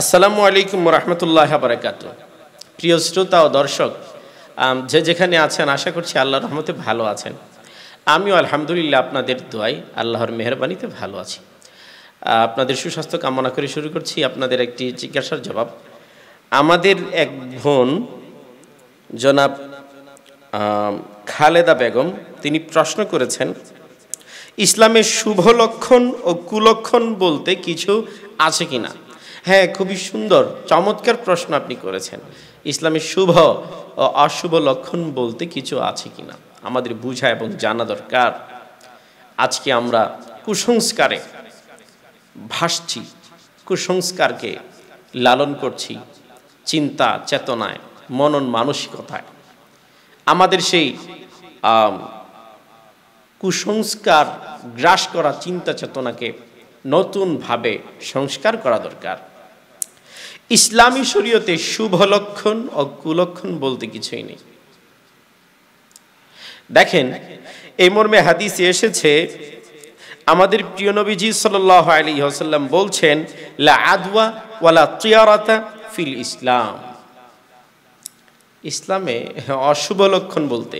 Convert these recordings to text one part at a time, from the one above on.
আসসালামু আলাইকুম রহমতুল্লাহ বারাকাত প্রিয় শ্রোতা ও দর্শক যে যেখানে আছেন আশা করছি আল্লাহর রহমতে ভালো আছেন আমিও আলহামদুলিল্লাহ আপনাদের দোয়াই আল্লাহর মেহরবানিতে ভালো আছি আপনাদের সুস্বাস্থ্য কামনা করে শুরু করছি আপনাদের একটি জিজ্ঞাসার জবাব আমাদের এক বোন জনাব খালেদা বেগম তিনি প্রশ্ন করেছেন ইসলামের শুভ লক্ষণ ও কুলক্ষণ বলতে কিছু আছে কি না হ্যাঁ খুবই সুন্দর চমৎকার প্রশ্ন আপনি করেছেন ইসলামের শুভ ও অশুভ লক্ষণ বলতে কিছু আছে কি না আমাদের বুঝা এবং জানা দরকার আজকে আমরা কুসংস্কারে ভাসছি কুসংস্কারকে লালন করছি চিন্তা চেতনায় মনন মানসিকতায় আমাদের সেই কুসংস্কার গ্রাস করা চিন্তা চেতনাকে নতুনভাবে সংস্কার করা দরকার ইসলামী শরীয়তে শুভ লক্ষণ কুলক্ষণ বলতে কিছুই নেই দেখেন এই মর্মে হাদিস এসেছে আমাদের প্রিয় নবীজি সাল্লাহ আলী হাসাল্লাম বলছেন লা আদওয়া ওয়ালা তিয়ারাতা ফিল ইসলাম ইসলামে অশুভ লক্ষণ বলতে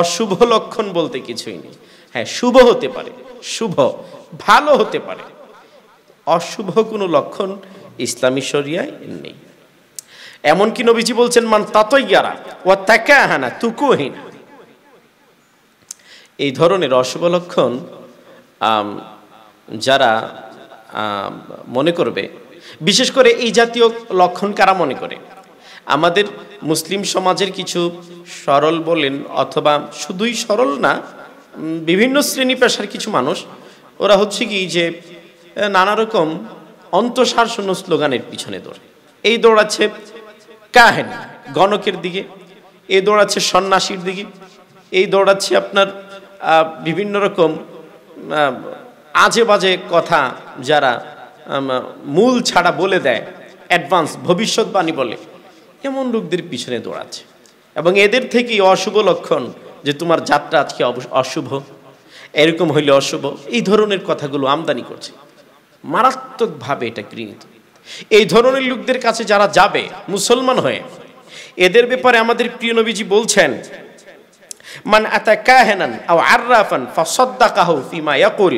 অশুভ লক্ষণ বলতে কিছুই নেই হ্যাঁ শুভ হতে পারে শুভ ভালো হতে পারে অশুভ কোনো লক্ষণ ইসলামী শরিয়ায় নেই এমনকি নবীজি বলছেন মান তাতই গারা ও হানা তুকুহীন এই ধরনের অশুভ লক্ষণ যারা মনে করবে বিশেষ করে এই জাতীয় লক্ষণ কারা মনে করে আমাদের মুসলিম সমাজের কিছু সরল বলেন অথবা শুধুই সরল না বিভিন্ন শ্রেণী পেশার কিছু মানুষ ওরা হচ্ছে কি যে নানা রকম অন্তঃসার শূন্য স্লোগানের পিছনে দৌড়ে এই দৌড়াচ্ছে কাহেন গণকের দিকে এই দৌড়াচ্ছে সন্ন্যাসীর দিকে এই দৌড়াচ্ছে আপনার বিভিন্ন রকম আজে বাজে কথা যারা মূল ছাড়া বলে দেয় অ্যাডভান্স ভবিষ্যৎবাণী বলে এমন লোকদের পিছনে দৌড়াচ্ছে এবং এদের থেকেই অশুভ লক্ষণ যে তোমার যাত্রা আজকে অশুভ এরকম হইলে অশুভ এই ধরনের কথাগুলো আমদানি করছে মারাত্মকভাবে এটা ঘৃণিত এই ধরনের লোকদের কাছে যারা যাবে মুসলমান হয়ে এদের ব্যাপারে আমাদের প্রিয় নবীজি বলছেন মান আতা কাহেনান আও আররাফান কাহ ফিমা ইয়াকুল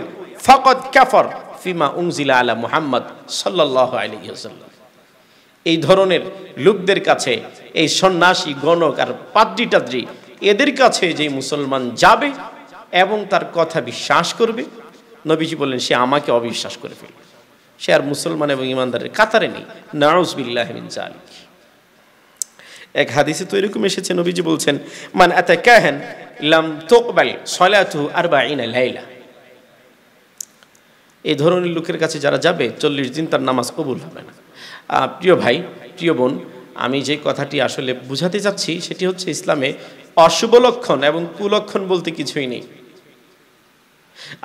ফাকাদ কাফার ফিমা উনজিলা আলা মুহাম্মদ সাল্লাল্লাহু আলাইহি ওয়াসাল্লাম এই ধরনের লোকদের কাছে এই সন্ন্যাসী গণক আর পাদ্রি টাদ্রি এদের কাছে যে মুসলমান যাবে এবং তার কথা বিশ্বাস করবে নবীজি বললেন সে আমাকে অবিশ্বাস করে ফেলবে সে আর মুসলমান এবং ইমানদারের কাতারে নেই নাউজবিল্লাহ জালিক এক হাদিসে তো এরকম এসেছে নবীজি বলছেন মান এত কাহেন লাম তোকবাল সলাতু আর বা ইনা লাইলা এই ধরনের লোকের কাছে যারা যাবে চল্লিশ দিন তার নামাজ কবুল হবে না প্রিয় ভাই প্রিয় বোন আমি যে কথাটি আসলে বুঝাতে চাচ্ছি সেটি হচ্ছে ইসলামে অশুভ লক্ষণ এবং কুলক্ষণ বলতে কিছুই নেই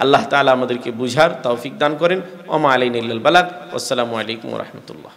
আল্লাহ তালা আমাদেরকে বুঝার তৌফিক দান করেন ওমা আলাইন বালাক আসসালামু আলাইকুম রহমতুল্লাহ